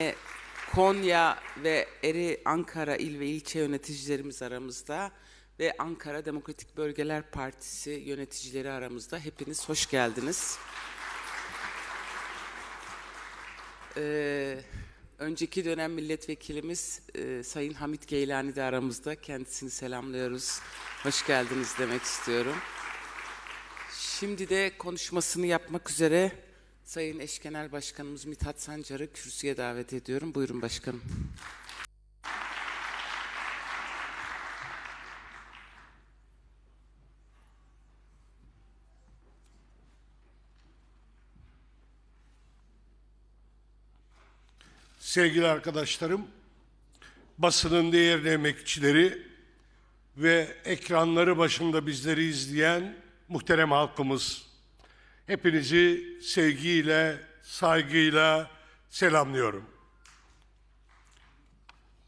Ee, Konya ve Eri Ankara il ve ilçe yöneticilerimiz aramızda ve Ankara Demokratik Bölgeler Partisi yöneticileri aramızda. Hepiniz hoş geldiniz. Ee, önceki dönem milletvekilimiz e, Sayın Hamit Geylani de aramızda. Kendisini selamlıyoruz. Hoş geldiniz demek istiyorum. Şimdi de konuşmasını yapmak üzere Sayın Eş Genel Başkanımız Mithat Sancar'ı kürsüye davet ediyorum. Buyurun başkanım. Sevgili arkadaşlarım, basının değerli emekçileri ve ekranları başında bizleri izleyen muhterem halkımız, Hepinizi sevgiyle, saygıyla selamlıyorum.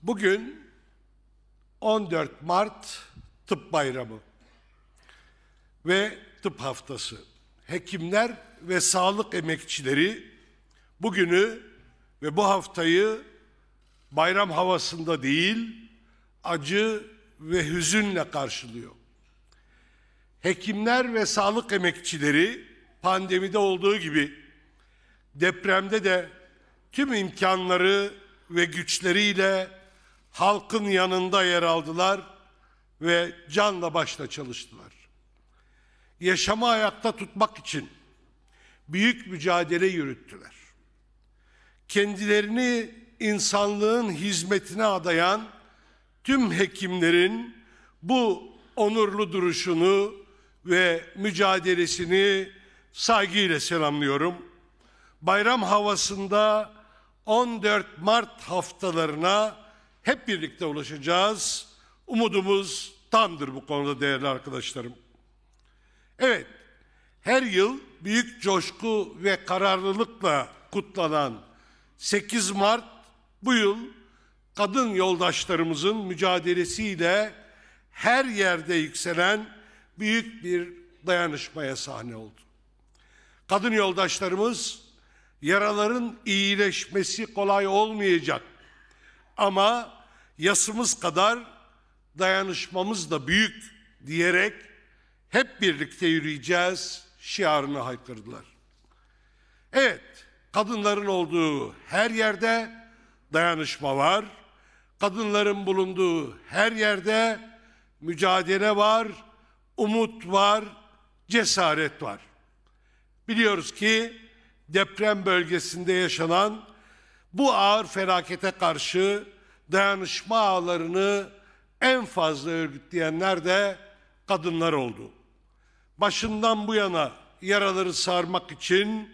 Bugün 14 Mart Tıp Bayramı ve Tıp Haftası. Hekimler ve sağlık emekçileri bugünü ve bu haftayı bayram havasında değil, acı ve hüzünle karşılıyor. Hekimler ve sağlık emekçileri pandemide olduğu gibi depremde de tüm imkanları ve güçleriyle halkın yanında yer aldılar ve canla başla çalıştılar. Yaşamı ayakta tutmak için büyük mücadele yürüttüler. Kendilerini insanlığın hizmetine adayan tüm hekimlerin bu onurlu duruşunu ve mücadelesini saygıyla selamlıyorum. Bayram havasında 14 Mart haftalarına hep birlikte ulaşacağız. Umudumuz tamdır bu konuda değerli arkadaşlarım. Evet, her yıl büyük coşku ve kararlılıkla kutlanan 8 Mart bu yıl kadın yoldaşlarımızın mücadelesiyle her yerde yükselen büyük bir dayanışmaya sahne oldu kadın yoldaşlarımız yaraların iyileşmesi kolay olmayacak. Ama yasımız kadar dayanışmamız da büyük diyerek hep birlikte yürüyeceğiz şiarını haykırdılar. Evet, kadınların olduğu her yerde dayanışma var. Kadınların bulunduğu her yerde mücadele var, umut var, cesaret var. Biliyoruz ki deprem bölgesinde yaşanan bu ağır felakete karşı dayanışma ağlarını en fazla örgütleyenler de kadınlar oldu. Başından bu yana yaraları sarmak için,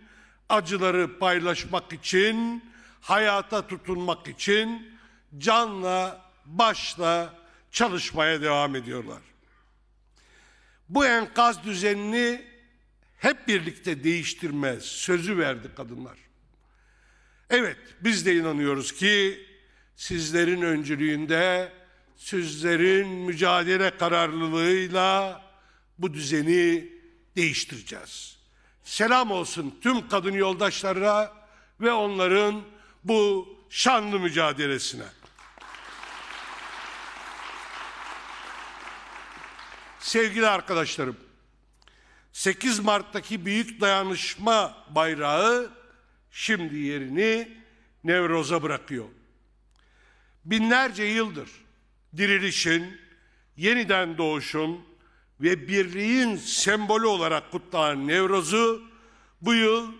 acıları paylaşmak için, hayata tutunmak için canla başla çalışmaya devam ediyorlar. Bu enkaz düzenini hep birlikte değiştirme sözü verdi kadınlar. Evet, biz de inanıyoruz ki sizlerin öncülüğünde, sizlerin mücadele kararlılığıyla bu düzeni değiştireceğiz. Selam olsun tüm kadın yoldaşlara ve onların bu şanlı mücadelesine. Sevgili arkadaşlarım, 8 Mart'taki büyük dayanışma bayrağı şimdi yerini Nevroz'a bırakıyor. Binlerce yıldır dirilişin, yeniden doğuşun ve birliğin sembolü olarak kutlanan Nevroz'u bu yıl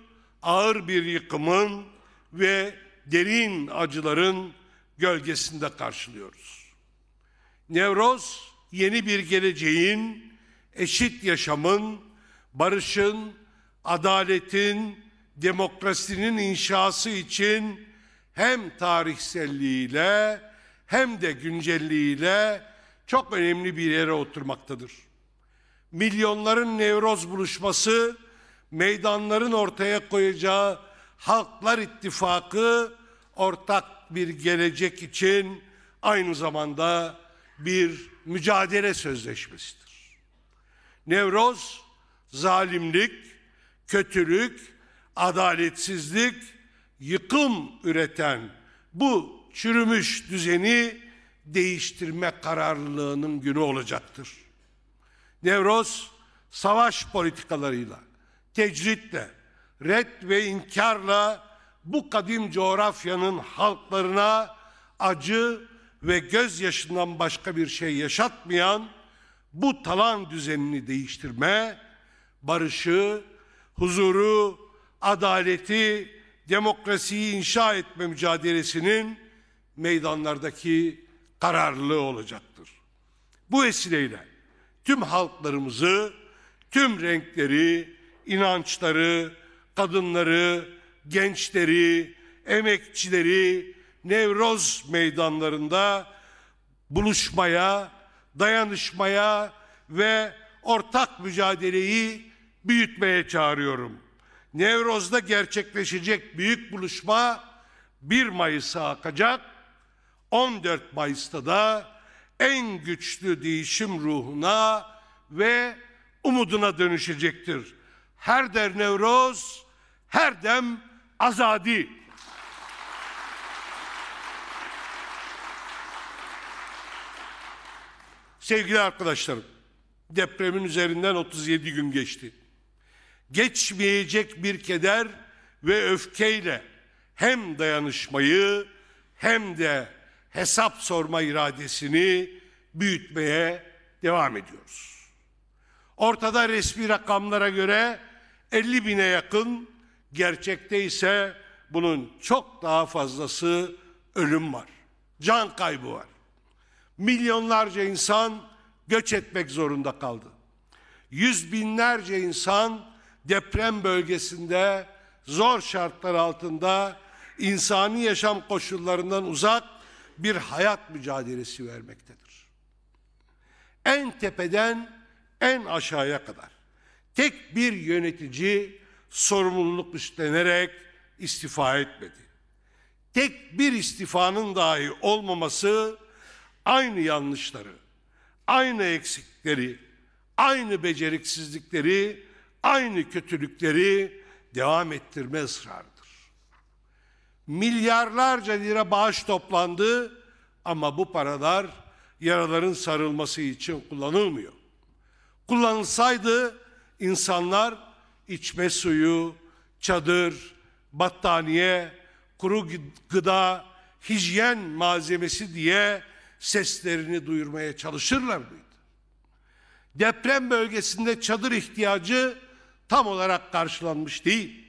ağır bir yıkımın ve derin acıların gölgesinde karşılıyoruz. Nevroz yeni bir geleceğin, eşit yaşamın barışın, adaletin, demokrasinin inşası için hem tarihselliğiyle hem de güncelliğiyle çok önemli bir yere oturmaktadır. Milyonların nevroz buluşması, meydanların ortaya koyacağı Halklar İttifakı ortak bir gelecek için aynı zamanda bir mücadele sözleşmesidir. Nevroz zalimlik, kötülük, adaletsizlik, yıkım üreten bu çürümüş düzeni değiştirme kararlılığının günü olacaktır. Nevroz savaş politikalarıyla, tecritle, red ve inkarla bu kadim coğrafyanın halklarına acı ve gözyaşından başka bir şey yaşatmayan bu talan düzenini değiştirme barışı, huzuru, adaleti, demokrasiyi inşa etme mücadelesinin meydanlardaki kararlılığı olacaktır. Bu vesileyle tüm halklarımızı, tüm renkleri, inançları, kadınları, gençleri, emekçileri Nevroz meydanlarında buluşmaya, dayanışmaya ve ortak mücadeleyi büyütmeye çağırıyorum. Nevroz'da gerçekleşecek büyük buluşma 1 Mayıs'a akacak. 14 Mayıs'ta da en güçlü değişim ruhuna ve umuduna dönüşecektir. Her der Nevroz, her dem azadi. Sevgili arkadaşlarım, depremin üzerinden 37 gün geçti geçmeyecek bir keder ve öfkeyle hem dayanışmayı hem de hesap sorma iradesini büyütmeye devam ediyoruz. Ortada resmi rakamlara göre 50 bine yakın, gerçekte ise bunun çok daha fazlası ölüm var. Can kaybı var. Milyonlarca insan göç etmek zorunda kaldı. Yüz binlerce insan deprem bölgesinde zor şartlar altında insani yaşam koşullarından uzak bir hayat mücadelesi vermektedir. En tepeden en aşağıya kadar tek bir yönetici sorumluluk üstlenerek istifa etmedi. Tek bir istifanın dahi olmaması aynı yanlışları, aynı eksikleri, aynı beceriksizlikleri aynı kötülükleri devam ettirme ısrarıdır. Milyarlarca lira bağış toplandı ama bu paralar yaraların sarılması için kullanılmıyor. Kullanılsaydı insanlar içme suyu, çadır, battaniye, kuru gıda, hijyen malzemesi diye seslerini duyurmaya çalışırlar mıydı? Deprem bölgesinde çadır ihtiyacı tam olarak karşılanmış değil.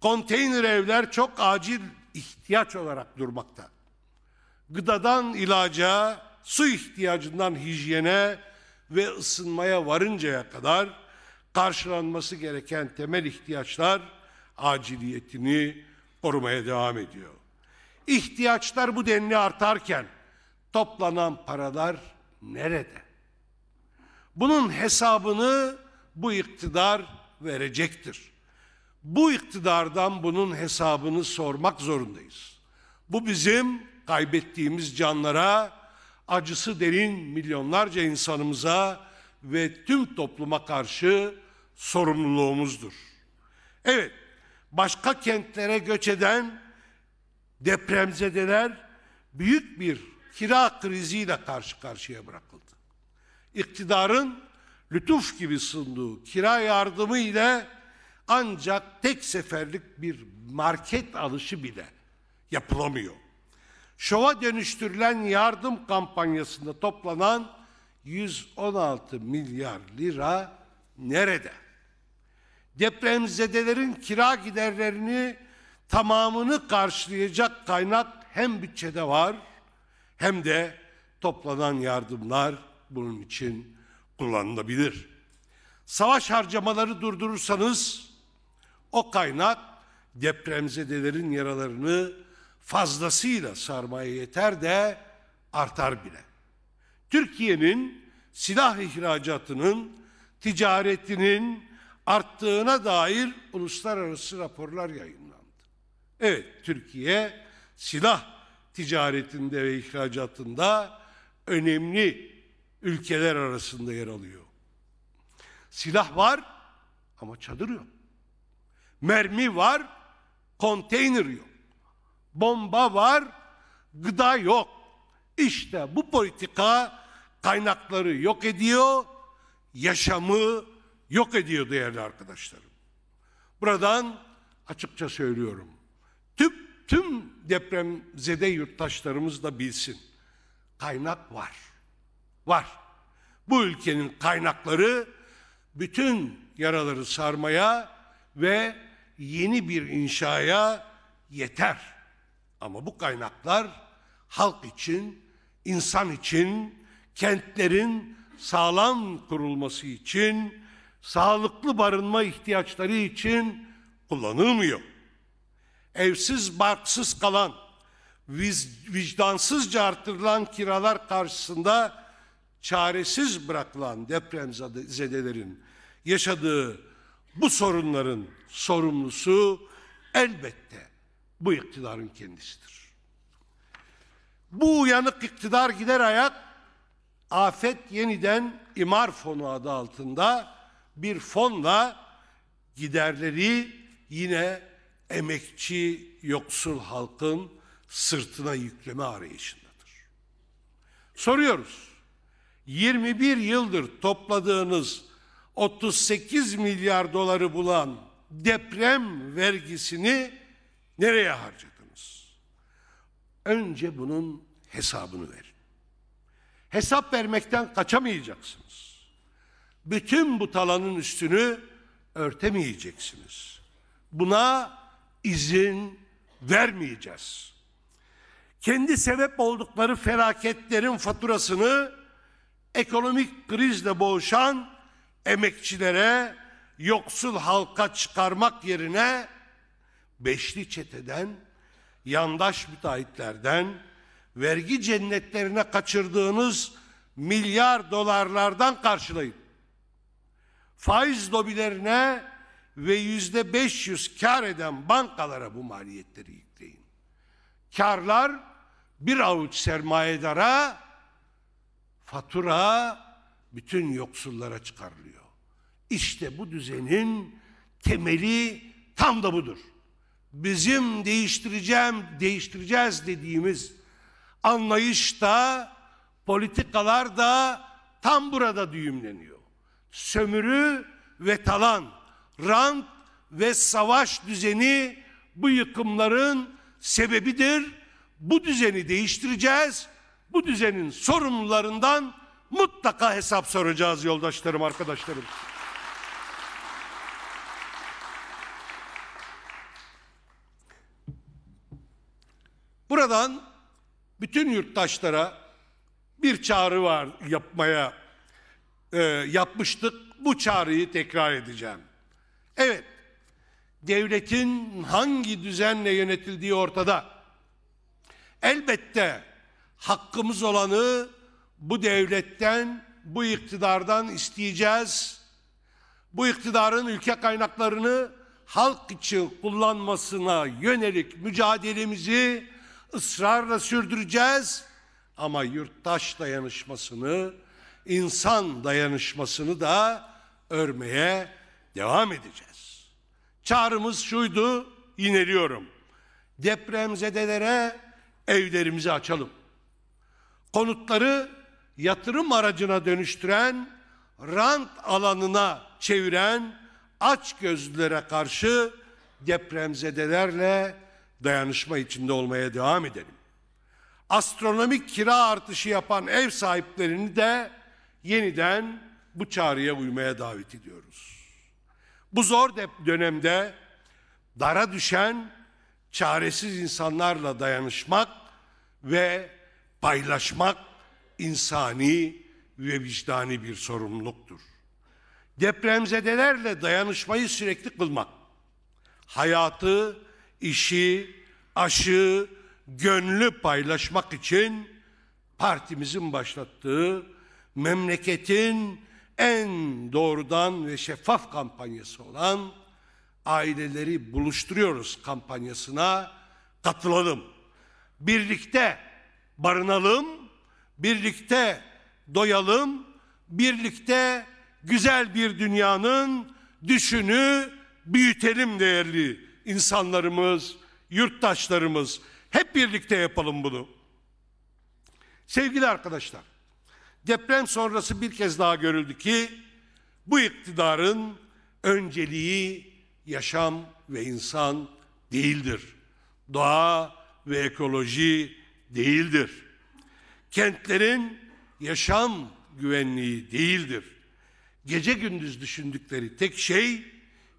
Konteyner evler çok acil ihtiyaç olarak durmakta. Gıdadan ilaca, su ihtiyacından hijyene ve ısınmaya varıncaya kadar karşılanması gereken temel ihtiyaçlar aciliyetini korumaya devam ediyor. İhtiyaçlar bu denli artarken toplanan paralar nerede? Bunun hesabını bu iktidar verecektir. Bu iktidardan bunun hesabını sormak zorundayız. Bu bizim kaybettiğimiz canlara, acısı derin milyonlarca insanımıza ve tüm topluma karşı sorumluluğumuzdur. Evet, başka kentlere göç eden depremzedeler büyük bir kira kriziyle karşı karşıya bırakıldı. İktidarın lütuf gibi sunduğu kira yardımı ile ancak tek seferlik bir market alışı bile yapılamıyor. Şova dönüştürülen yardım kampanyasında toplanan 116 milyar lira nerede? Depremzedelerin kira giderlerini tamamını karşılayacak kaynak hem bütçede var hem de toplanan yardımlar bunun için kullanılabilir. Savaş harcamaları durdurursanız o kaynak depremzedelerin yaralarını fazlasıyla sarmaya yeter de artar bile. Türkiye'nin silah ihracatının, ticaretinin arttığına dair uluslararası raporlar yayınlandı. Evet, Türkiye silah ticaretinde ve ihracatında önemli ülkeler arasında yer alıyor. Silah var ama çadır yok. Mermi var, konteyner yok. Bomba var, gıda yok. İşte bu politika kaynakları yok ediyor, yaşamı yok ediyor değerli arkadaşlarım. Buradan açıkça söylüyorum. Tüm, tüm depremzede yurttaşlarımız da bilsin. Kaynak var var. Bu ülkenin kaynakları bütün yaraları sarmaya ve yeni bir inşaya yeter. Ama bu kaynaklar halk için, insan için, kentlerin sağlam kurulması için, sağlıklı barınma ihtiyaçları için kullanılmıyor. Evsiz barksız kalan, vicdansızca artırılan kiralar karşısında çaresiz bırakılan deprem depremzedelerin yaşadığı bu sorunların sorumlusu elbette bu iktidarın kendisidir. Bu uyanık iktidar gider ayak afet yeniden imar fonu adı altında bir fonla giderleri yine emekçi yoksul halkın sırtına yükleme arayışındadır. Soruyoruz. 21 yıldır topladığınız 38 milyar doları bulan deprem vergisini nereye harcadınız? Önce bunun hesabını verin. Hesap vermekten kaçamayacaksınız. Bütün bu talanın üstünü örtemeyeceksiniz. Buna izin vermeyeceğiz. Kendi sebep oldukları felaketlerin faturasını ekonomik krizle boğuşan emekçilere, yoksul halka çıkarmak yerine beşli çeteden, yandaş müteahhitlerden, vergi cennetlerine kaçırdığınız milyar dolarlardan karşılayın. Faiz lobilerine ve yüzde 500 kar eden bankalara bu maliyetleri yükleyin. Karlar bir avuç sermayedara fatura bütün yoksullara çıkarılıyor. İşte bu düzenin temeli tam da budur. Bizim değiştireceğim, değiştireceğiz dediğimiz anlayış da politikalar da tam burada düğümleniyor. Sömürü ve talan, rant ve savaş düzeni bu yıkımların sebebidir. Bu düzeni değiştireceğiz bu düzenin sorumlularından mutlaka hesap soracağız yoldaşlarım, arkadaşlarım. Buradan bütün yurttaşlara bir çağrı var yapmaya e, yapmıştık. Bu çağrıyı tekrar edeceğim. Evet, devletin hangi düzenle yönetildiği ortada. Elbette hakkımız olanı bu devletten, bu iktidardan isteyeceğiz. Bu iktidarın ülke kaynaklarını halk için kullanmasına yönelik mücadelemizi ısrarla sürdüreceğiz. Ama yurttaş dayanışmasını, insan dayanışmasını da örmeye devam edeceğiz. Çağrımız şuydu, yineliyorum. Depremzedelere evlerimizi açalım konutları yatırım aracına dönüştüren, rant alanına çeviren aç gözlülere karşı depremzedelerle dayanışma içinde olmaya devam edelim. Astronomik kira artışı yapan ev sahiplerini de yeniden bu çağrıya uymaya davet ediyoruz. Bu zor dönemde dara düşen çaresiz insanlarla dayanışmak ve paylaşmak insani ve vicdani bir sorumluluktur. Depremzedelerle dayanışmayı sürekli kılmak, hayatı, işi, aşı, gönlü paylaşmak için partimizin başlattığı memleketin en doğrudan ve şeffaf kampanyası olan aileleri buluşturuyoruz kampanyasına katılalım. Birlikte barınalım, birlikte doyalım, birlikte güzel bir dünyanın düşünü büyütelim değerli insanlarımız, yurttaşlarımız. Hep birlikte yapalım bunu. Sevgili arkadaşlar, deprem sonrası bir kez daha görüldü ki bu iktidarın önceliği yaşam ve insan değildir. Doğa ve ekoloji değildir. Kentlerin yaşam güvenliği değildir. Gece gündüz düşündükleri tek şey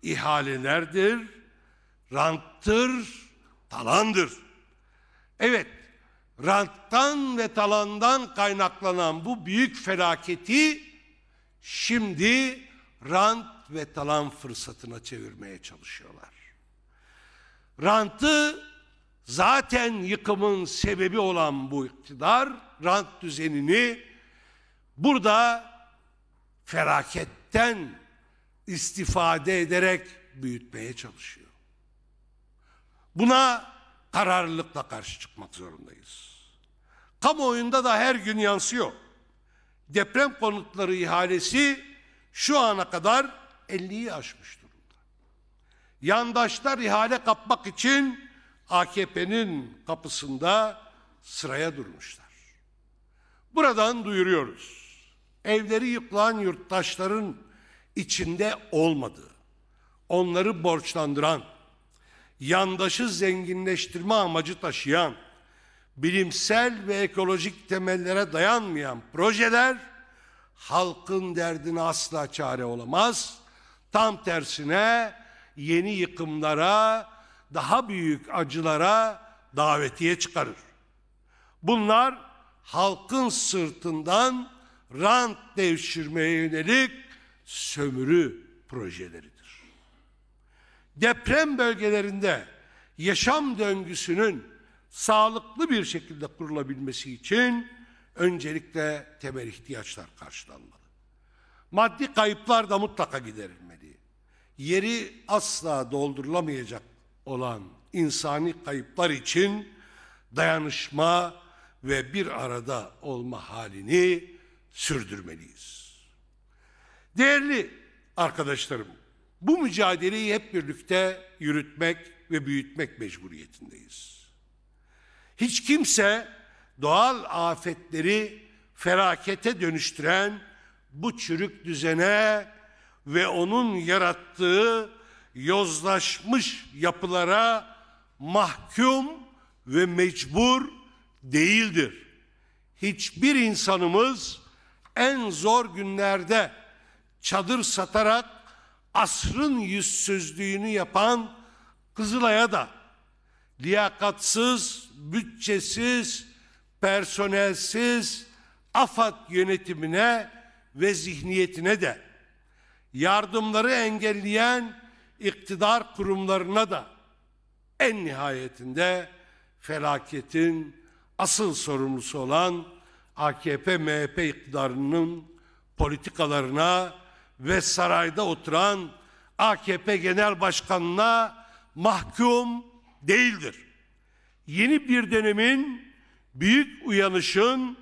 ihalelerdir, ranttır, talandır. Evet, ranttan ve talandan kaynaklanan bu büyük felaketi şimdi rant ve talan fırsatına çevirmeye çalışıyorlar. Rantı zaten yıkımın sebebi olan bu iktidar rant düzenini burada feraketten istifade ederek büyütmeye çalışıyor. Buna kararlılıkla karşı çıkmak zorundayız. Kamuoyunda da her gün yansıyor. Deprem konutları ihalesi şu ana kadar 50'yi aşmış durumda. Yandaşlar ihale kapmak için AKP'nin kapısında sıraya durmuşlar. Buradan duyuruyoruz. Evleri yıkılan yurttaşların içinde olmadığı, onları borçlandıran, yandaşı zenginleştirme amacı taşıyan, bilimsel ve ekolojik temellere dayanmayan projeler halkın derdine asla çare olamaz. Tam tersine yeni yıkımlara, daha büyük acılara davetiye çıkarır. Bunlar halkın sırtından rant devşirmeye yönelik sömürü projeleridir. Deprem bölgelerinde yaşam döngüsünün sağlıklı bir şekilde kurulabilmesi için öncelikle temel ihtiyaçlar karşılanmalı. Maddi kayıplar da mutlaka giderilmeli. Yeri asla doldurulamayacak olan insani kayıplar için dayanışma ve bir arada olma halini sürdürmeliyiz. Değerli arkadaşlarım, bu mücadeleyi hep birlikte yürütmek ve büyütmek mecburiyetindeyiz. Hiç kimse doğal afetleri felakete dönüştüren bu çürük düzene ve onun yarattığı yozlaşmış yapılara mahkum ve mecbur değildir. Hiçbir insanımız en zor günlerde çadır satarak asrın yüzsüzlüğünü yapan Kızılay'a da liyakatsız, bütçesiz, personelsiz AFAD yönetimine ve zihniyetine de yardımları engelleyen iktidar kurumlarına da en nihayetinde felaketin asıl sorumlusu olan AKP-MHP iktidarının politikalarına ve sarayda oturan AKP Genel Başkanı'na mahkum değildir. Yeni bir dönemin, büyük uyanışın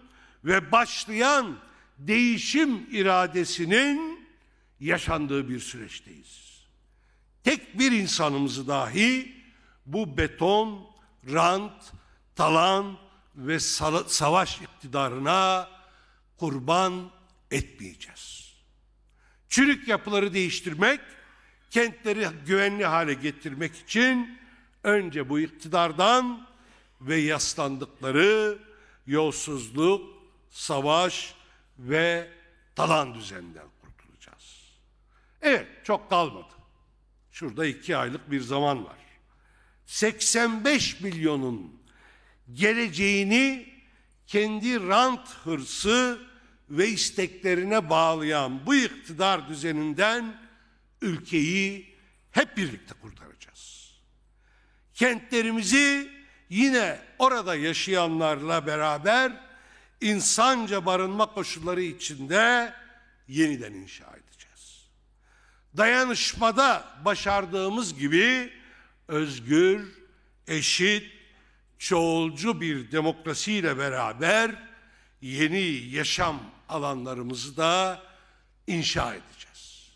ve başlayan değişim iradesinin yaşandığı bir süreçteyiz tek bir insanımızı dahi bu beton, rant, talan ve savaş iktidarına kurban etmeyeceğiz. Çürük yapıları değiştirmek, kentleri güvenli hale getirmek için önce bu iktidardan ve yaslandıkları yolsuzluk, savaş ve talan düzeninden kurtulacağız. Evet, çok kalmadı. Şurada iki aylık bir zaman var. 85 milyonun geleceğini kendi rant hırsı ve isteklerine bağlayan bu iktidar düzeninden ülkeyi hep birlikte kurtaracağız. Kentlerimizi yine orada yaşayanlarla beraber insanca barınma koşulları içinde yeniden inşa edeceğiz dayanışmada başardığımız gibi özgür, eşit, çoğulcu bir demokrasiyle beraber yeni yaşam alanlarımızı da inşa edeceğiz.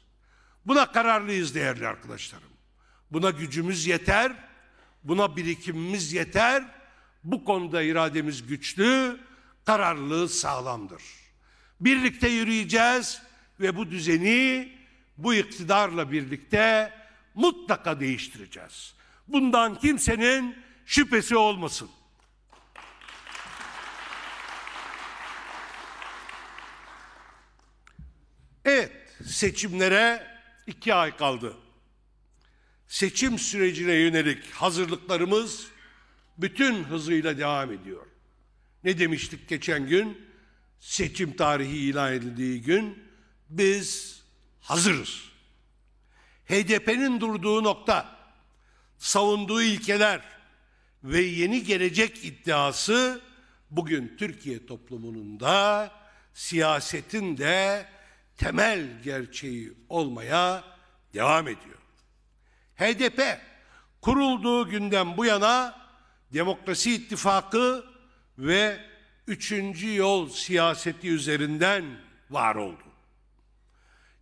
Buna kararlıyız değerli arkadaşlarım. Buna gücümüz yeter, buna birikimimiz yeter. Bu konuda irademiz güçlü, kararlılığı sağlamdır. Birlikte yürüyeceğiz ve bu düzeni bu iktidarla birlikte mutlaka değiştireceğiz. Bundan kimsenin şüphesi olmasın. Evet, seçimlere iki ay kaldı. Seçim sürecine yönelik hazırlıklarımız bütün hızıyla devam ediyor. Ne demiştik geçen gün? Seçim tarihi ilan edildiği gün biz hazırız. HDP'nin durduğu nokta, savunduğu ilkeler ve yeni gelecek iddiası bugün Türkiye toplumunun da siyasetin de temel gerçeği olmaya devam ediyor. HDP kurulduğu günden bu yana Demokrasi İttifakı ve Üçüncü Yol siyaseti üzerinden var oldu.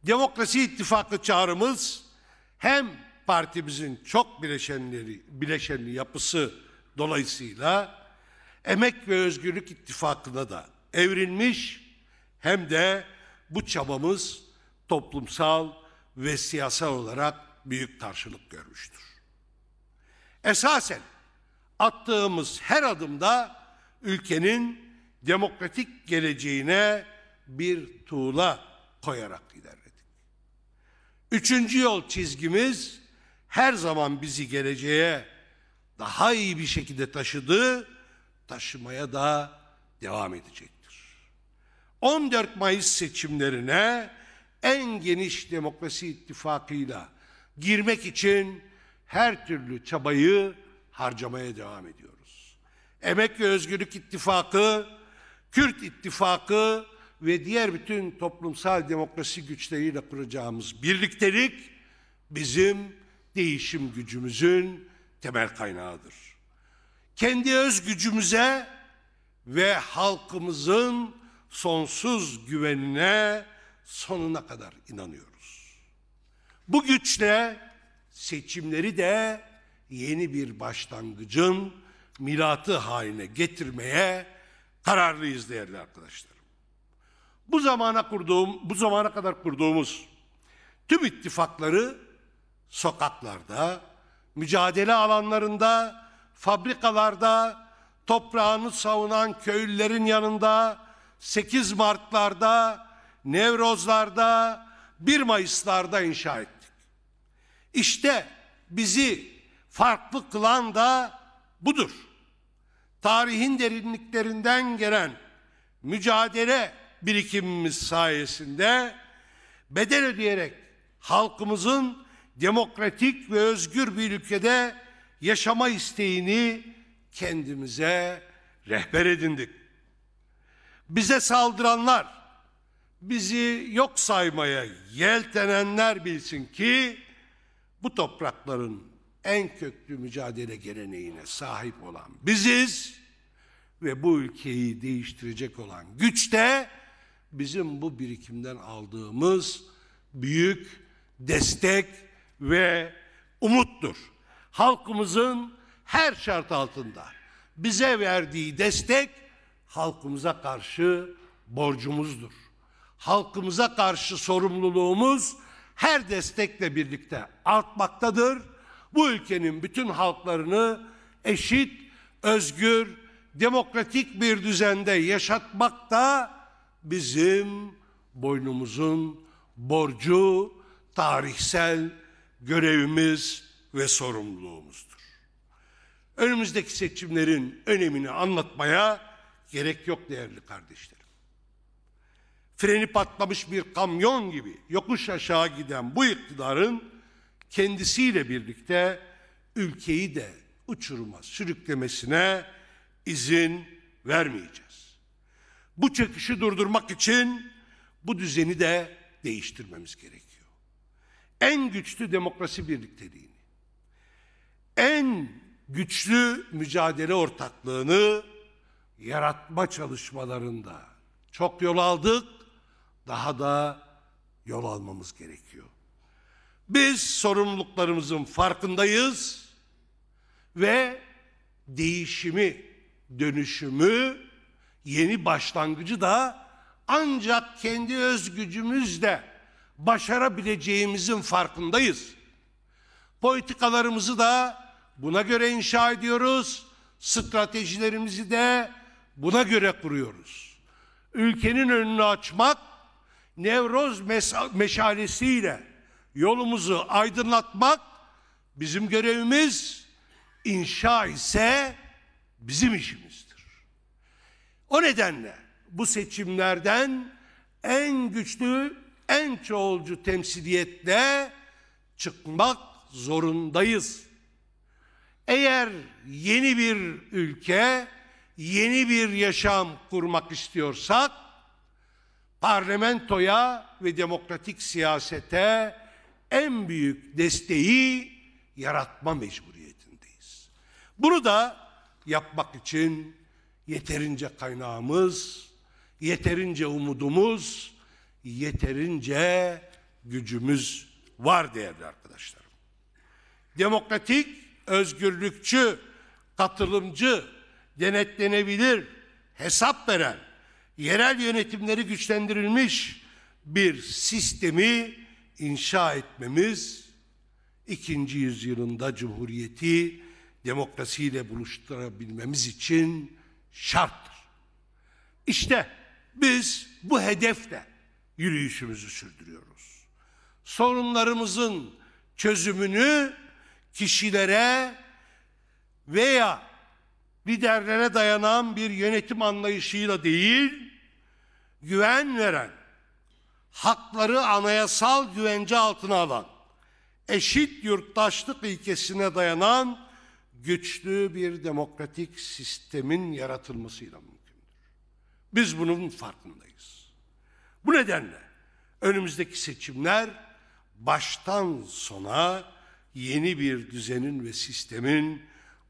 Demokrasi İttifakı çağrımız hem partimizin çok bileşenleri, bileşenli yapısı dolayısıyla Emek ve Özgürlük ittifakına da evrilmiş hem de bu çabamız toplumsal ve siyasal olarak büyük karşılık görmüştür. Esasen attığımız her adımda ülkenin demokratik geleceğine bir tuğla koyarak gider. Üçüncü yol çizgimiz her zaman bizi geleceğe daha iyi bir şekilde taşıdı, taşımaya da devam edecektir. 14 Mayıs seçimlerine en geniş demokrasi ittifakıyla girmek için her türlü çabayı harcamaya devam ediyoruz. Emek ve Özgürlük İttifakı, Kürt İttifakı ve diğer bütün toplumsal demokrasi güçleriyle kuracağımız birliktelik bizim değişim gücümüzün temel kaynağıdır. Kendi öz gücümüze ve halkımızın sonsuz güvenine sonuna kadar inanıyoruz. Bu güçle seçimleri de yeni bir başlangıcın milatı haline getirmeye kararlıyız değerli arkadaşlar. Bu zamana kurduğum, bu zamana kadar kurduğumuz tüm ittifakları sokaklarda, mücadele alanlarında, fabrikalarda, toprağını savunan köylülerin yanında, 8 Mart'larda, Nevrozlarda, 1 Mayıs'larda inşa ettik. İşte bizi farklı kılan da budur. Tarihin derinliklerinden gelen mücadele birikimimiz sayesinde bedel ödeyerek halkımızın demokratik ve özgür bir ülkede yaşama isteğini kendimize rehber edindik. Bize saldıranlar, bizi yok saymaya yeltenenler bilsin ki bu toprakların en köklü mücadele geleneğine sahip olan biziz ve bu ülkeyi değiştirecek olan güç de bizim bu birikimden aldığımız büyük destek ve umuttur. Halkımızın her şart altında bize verdiği destek halkımıza karşı borcumuzdur. Halkımıza karşı sorumluluğumuz her destekle birlikte artmaktadır. Bu ülkenin bütün halklarını eşit, özgür, demokratik bir düzende yaşatmakta. da bizim boynumuzun borcu, tarihsel görevimiz ve sorumluluğumuzdur. Önümüzdeki seçimlerin önemini anlatmaya gerek yok değerli kardeşlerim. Freni patlamış bir kamyon gibi yokuş aşağı giden bu iktidarın kendisiyle birlikte ülkeyi de uçuruma sürüklemesine izin vermeyeceğiz. Bu çöküşü durdurmak için bu düzeni de değiştirmemiz gerekiyor. En güçlü demokrasi birlikteliğini, en güçlü mücadele ortaklığını yaratma çalışmalarında çok yol aldık, daha da yol almamız gerekiyor. Biz sorumluluklarımızın farkındayız ve değişimi, dönüşümü yeni başlangıcı da ancak kendi özgücümüzle başarabileceğimizin farkındayız. Politikalarımızı da buna göre inşa ediyoruz. Stratejilerimizi de buna göre kuruyoruz. Ülkenin önünü açmak Nevroz meşalesiyle yolumuzu aydınlatmak bizim görevimiz, inşa ise bizim işimiz. O nedenle bu seçimlerden en güçlü, en çoğulcu temsiliyetle çıkmak zorundayız. Eğer yeni bir ülke, yeni bir yaşam kurmak istiyorsak parlamentoya ve demokratik siyasete en büyük desteği yaratma mecburiyetindeyiz. Bunu da yapmak için yeterince kaynağımız, yeterince umudumuz, yeterince gücümüz var değerli arkadaşlarım. Demokratik, özgürlükçü, katılımcı, denetlenebilir, hesap veren, yerel yönetimleri güçlendirilmiş bir sistemi inşa etmemiz ikinci yüzyılında cumhuriyeti demokrasiyle buluşturabilmemiz için şarttır. İşte biz bu hedefle yürüyüşümüzü sürdürüyoruz. Sorunlarımızın çözümünü kişilere veya liderlere dayanan bir yönetim anlayışıyla değil, güven veren, hakları anayasal güvence altına alan, eşit yurttaşlık ilkesine dayanan güçlü bir demokratik sistemin yaratılmasıyla mümkündür. Biz bunun farkındayız. Bu nedenle önümüzdeki seçimler baştan sona yeni bir düzenin ve sistemin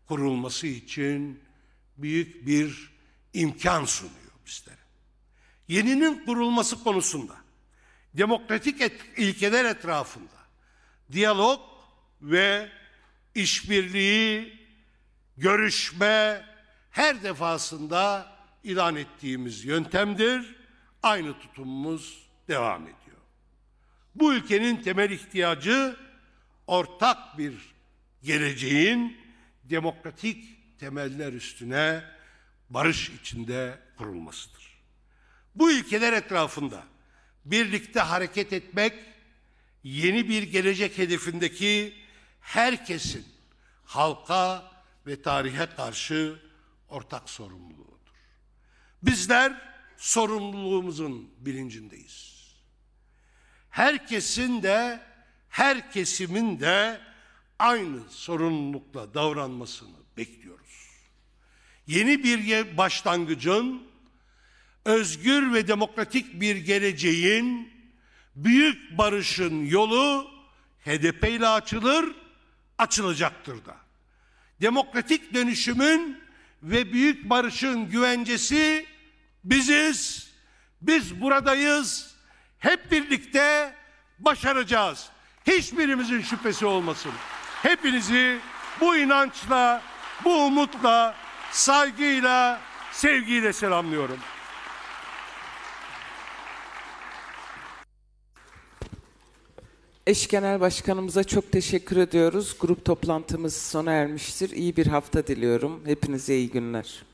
kurulması için büyük bir imkan sunuyor bizlere. Yeninin kurulması konusunda demokratik et, ilkeler etrafında diyalog ve işbirliği, görüşme her defasında ilan ettiğimiz yöntemdir. Aynı tutumumuz devam ediyor. Bu ülkenin temel ihtiyacı ortak bir geleceğin demokratik temeller üstüne barış içinde kurulmasıdır. Bu ülkeler etrafında birlikte hareket etmek yeni bir gelecek hedefindeki herkesin halka ve tarihe karşı ortak sorumluluğudur. Bizler sorumluluğumuzun bilincindeyiz. Herkesin de her kesimin de aynı sorumlulukla davranmasını bekliyoruz. Yeni bir başlangıcın, özgür ve demokratik bir geleceğin, büyük barışın yolu HDP ile açılır açılacaktır da. Demokratik dönüşümün ve büyük barışın güvencesi biziz. Biz buradayız. Hep birlikte başaracağız. Hiçbirimizin şüphesi olmasın. Hepinizi bu inançla, bu umutla, saygıyla, sevgiyle selamlıyorum. Eş Genel Başkanımıza çok teşekkür ediyoruz. Grup toplantımız sona ermiştir. İyi bir hafta diliyorum. Hepinize iyi günler.